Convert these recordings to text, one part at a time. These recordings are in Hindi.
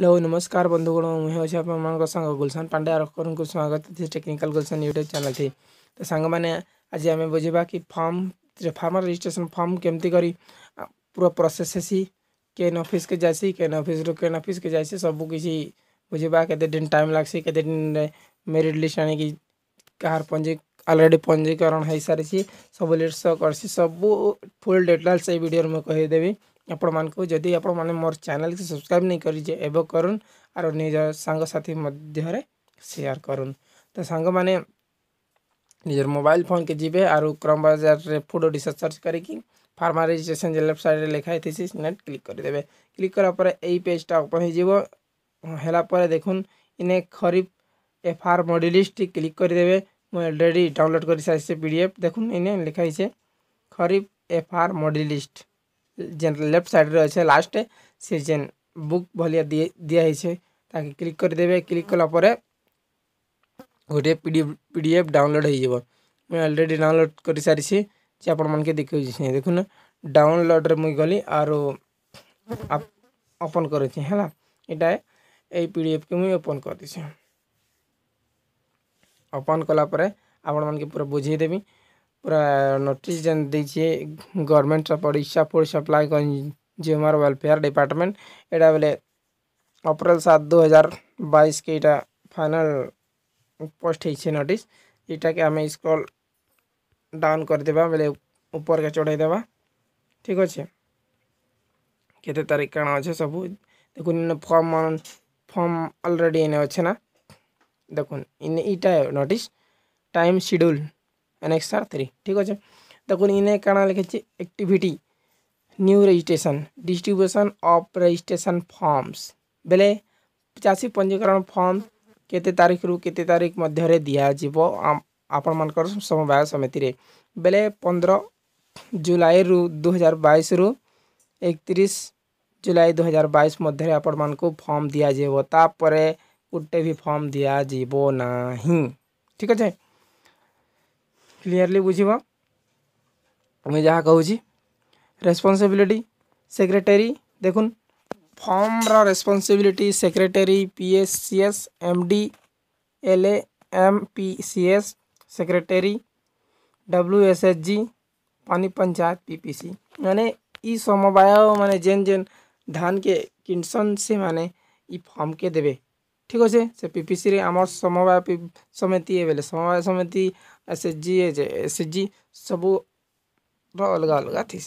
हेलो नमस्कार बंधुगण मुझे आप संग गुलशन पांडे अरखर को स्वागत टेक्निकाल गुलशन यूट्यूब चैनल थी तो सांग मैंने आज आम बुझा कि फर्म फार्मर रजिस्ट्रेशन फर्म केमती कर पूरा प्रोसेस हैसी केन ऑफिस के जासी केन ऑफिस केन ऑफिस के जासी सब किसी बुझा के दिन टाइम लगसी के दिन मेरिट लिस्ट आने की कह पंजी अलरेडी पंजीकरण हो सारी सब लिस्ट कर सब फुल डिटेल्स ये भिडियो मुझे कहीदेवी ଆପଣମାନଙ୍କୁ ଯଦି ଆପଣମାନେ ମୋର ଚ୍ୟାନେଲ୍କୁ ସବସ୍କ୍ରାଇବ୍ ନେଇ କରିଛେ ଏବେ କରୁନ୍ ଆର୍ ନିଜ ସାଙ୍ଗସାଥି ମଧ୍ୟରେ ସେୟାର୍ କରୁନ୍ ତ ସାଙ୍ଗମାନେ ନିଜର ମୋବାଇଲ୍ ଫୋନ୍କେ ଯିବେ ଆରୁ କ୍ରମ୍ ବଜାରରେ ଫୁଡ଼୍ ଓଡ଼ିଶା ସର୍ଚ୍ଚ କରିକି ଫାର୍ମା ରେଜିଷ୍ଟ୍ରେସନ୍ ଯେ ଲେଫ୍ଟ ସାଇଡ଼୍ରେ ଲେଖା ହେଇଥିସି ନେଟ୍ କ୍ଲିକ୍ କରିଦେବେ କ୍ଲିକ୍ କଲା ପରେ ଏଇ ପେଜ୍ଟା ଓପନ୍ ହେଇଯିବ ହେଲା ପରେ ଦେଖୁନ୍ ଇନେ ଖରିଫ୍ ଏଫ୍ ଆର୍ ମଡିଲିଷ୍ଟି କ୍ଲିକ୍ କରିଦେବେ ମୁଁ ଅଲରେଡ଼ି ଡାଉନଲୋଡ଼୍ କରିସାରିଛେ ପି ଡ଼ି ଏଫ୍ ଦେଖୁନ୍ ଇନେ ଲେଖା ହେଇଛେ ଖରିଫ୍ ଏଫ୍ ଆର୍ ମଡିଲିଷ୍ଟ जेन लेफ्ट साइड रे अच्छे लास्ट से जेन बुक भलिया दिए दिया है छे ताकि क्लिक कर देबे क्लिक कला परे गोटे पीडीएफ डाउनलोड हो जाबो मैं ऑलरेडी डाउनलोड कर सारी छी जे आपण मन के देखै छी देखुन डाउनलोड रे मुई गली आरो ओपन करै छी हला एटा ए पीडीएफ के मुई ओपन कर दिछे ओपन कला परे आपण मन के पूरा बुझाई देबी ପୁରା ନୋଟିସ୍ ଯେନ୍ ଦେଇଛେ government of Odisha food supply consumer welfare department ଏଇଟା ବୋଲେ ଅପ୍ରେଲ ସାତ ଦୁଇ ହଜାର ବାଇଶକେ ଏଇଟା ଫାଇନାଲ୍ ପୋଷ୍ଟ ହେଇଛେ ନୋଟିସ୍ ଏଇଟାକେ ଆମେ ସ୍କ୍ରଲ୍ ଡାଉନ୍ କରିଦେବା ବୋଲେ ଉପରକେ ଚଢ଼େଇଦେବା ଠିକ୍ ଅଛେ କେତେ ତାରିଖ କାଣା ଅଛେ ସବୁ ଦେଖୁନ୍ ଇନେ ଫର୍ମ ଫର୍ମ ଅଲରେଡ଼ି ଇନେ ଅଛେ ନା ଦେଖୁନ୍ ଇନେ ଇଟା notice time schedule annexure three ठीक अच्छे देखो तो इन्हें क्या लिखे activity new registration distribution of registration farmers बेले चाषी पंजीकरण फर्म केते तारीख रु के तारीख मध्य दिज आपण मान समवाय समिति बेले पंद्रह जुलाई रु दुहजार बैस रु एक जुलाई दुहजार हजार बैस मध्य आप फर्म दिजाव तापर गोटे भी फर्म दिजाव ना ठीक अच्छे क्लीयरली बुझ मुझे जहाँ कह रेस्पनसबिलिटी सेक्रेटरी देख firm responsibility secretary P S S C M D L M P C S secretary W S H G Pani panchayat PPC मैंने इ समवाय मैंने जेन जेन धान के किनसन से मैंने फर्म के देवे ठीक अच्छे से पीपीसी रे आम समवाय समिति बोले समवाय समिति S S G H G सब अलग अलग थी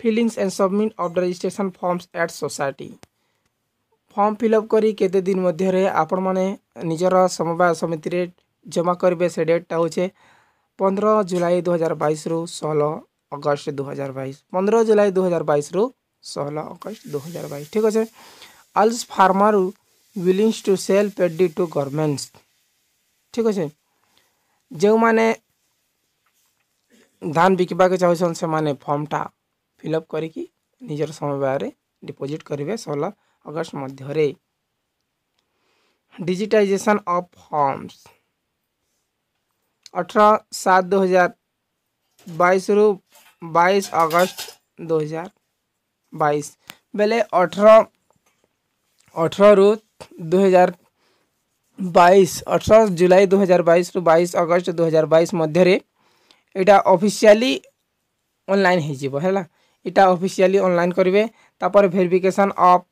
fillings and submit of the farmers forms at society form fill up करते दिन मध्य आपण मैंने निजर समवाय समिति जमा करेंगे से डेटा हो पंद्रह जुलाई दुई हजार बैस रु षोल अगस्ट दुई हजार बैस पंद्रह जुलाई दुई हजार बैस रु षोल अगस्ट দু হাজার বাইশ ঠিক আছে also farmer willings to sell paddy to governments ঠিক ଯେଉଁମାନେ ଧାନ ବିକିବାକୁ ଚାହୁଁଛନ୍ତି ସେମାନେ ଫର୍ମଟା ଫିଲ୍ଅପ୍ କରିକି ନିଜର ସମବାୟରେ ଡିପୋଜିଟ୍ କରିବେ ଷୋହଳ ଅଗଷ୍ଟ ମଧ୍ୟରେ ଡିଜିଟାଇଜେସନ୍ ଅଫ୍ ଫର୍ମସ୍ ଅଠର ସାତ ଦୁଇହଜାର ବାଇଶରୁ ବାଇଶ ଅଗଷ୍ଟ ଦୁଇହଜାର ବାଇଶ ବେଲେ ଅଠର ଅଠରରୁ ଦୁଇହଜାର बैश अठर जुलाई दुई हजार बैस रु बगस्त दुई हजार बैस मध्य यहाँ अफिसीआली अनलाइन होटा अफिसीआली अनलाइन करेंगे भेरिफिकेसन अफ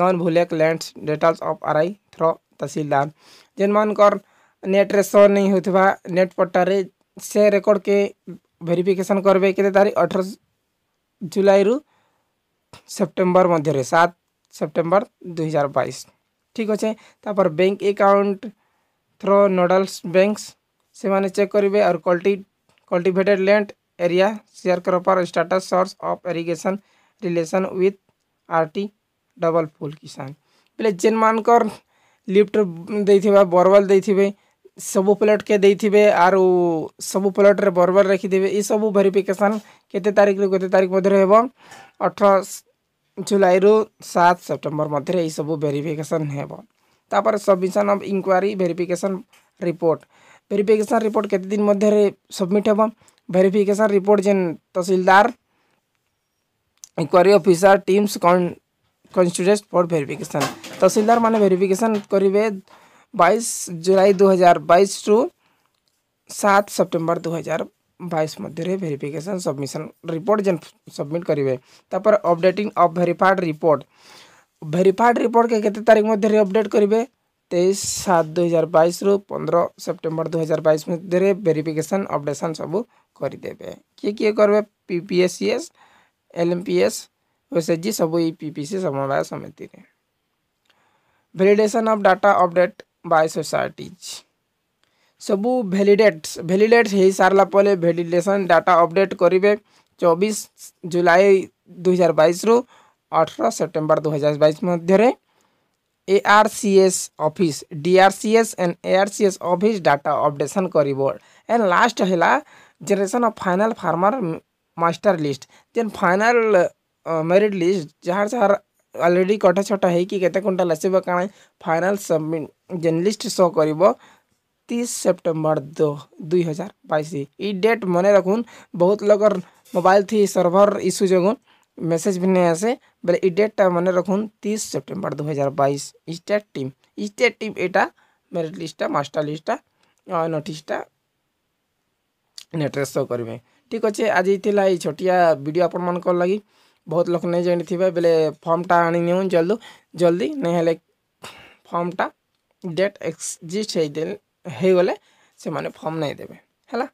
नन Bhulekh lands details of R I through tahsildar जेन मानकर नेट्रे सो नहीं होता नेट पट्टा से रेकर्ड के भेरिफिकेसन करेंगे कैसे तारीख अठर जुलाई रु सेप्टेम्बर मध्य सात सेप्टेम्बर दुई हजार बैस ठीक अच्छे तापर bank account through nodals bank से मैंने चेक करेंगे और कल्टी cultivated land area share cropper status source of irrigation relation with R T double full किसान बोले जेन मानक लिफ्ट दे बरवल दे सब प्लट के देखे आर सब प्लट्रे रखी रखिदे ये सब भेरिफिकेसन के तारिख रु के तारिख मध्य अठर जुलाई रु सात सेप्टेम्बर मध्य यही सब भेरीफिकेसन होपर submission of enquiry verification report verification report केत सबमिट हम भेरिफिकेसन रिपोर्ट जेन tahsildar enquiry officer teams constitutes for verification tahsildar मैंने भेरीफिकेसन करेंगे बैस जुलाई दुई हजार बैस रु सात सेप्टेम्बर दुई हजार बैस मध्य भेरिफिकेसन सबमिशन रिपोर्ट जेन सबमिट करेंगे तापर updating of verified report verified report के कते तारीख मध्य अपडेट करेंगे तेईस सात दुई हजार बैस पंद्रह सेप्टेम्बर दुई हजार बैस मध्य भेरिफिकेसन अपडेसन सब करदे किए किए करेंगे PPSCS L M P S S H G सब पीपीसी समवाय समिति validation of data update by societies सब भैलीडेट्स भैलीडेट्स हो सारा भैलीडेसन डाटा अपडेट करेंगे चौबीस जुलाई दुई हजार बैस रु अठर सेप्टेम्बर दुई हजार बैस मध्य A C S office D C S and A R C S office data updation कर लास्ट है generation of final farmer master list जेन फाइनाल मेरीट लिस्ट जहाँ जहाँ अलरेडी कटा छटा होते क्विंटाल आसवे कण फाइनाल सबमिट जेन लिस्ट शो कर तीस सेप्टेम्बर दो दुई हजार बाईस डेट मने रखून बहुत लोग मोबाइल थी सर्भर इश्यू जो मेसेज भी नहीं आसे बोले इ डेटा मैंने रखून तीस सेप्टेम्बर दो हज़ार बैस स्टेट टीम स्टेट टीम एटा मेरिट लिस्टा मास्टर लिस्टा नोटिसटा नेट्रे शो करेंगे ठीक अच्छे आज ये छोटिया भिड आपण मान लगी बहुत लोग नहीं जानी थे बोले फर्मटा आनी जल्दी जल्दी नहीं फर्मटा डेट एक्सजिस्ट होते ହେଇଗଲେ ସେମାନେ ଫର୍ମ ନେଇଦେବେ ହେଲା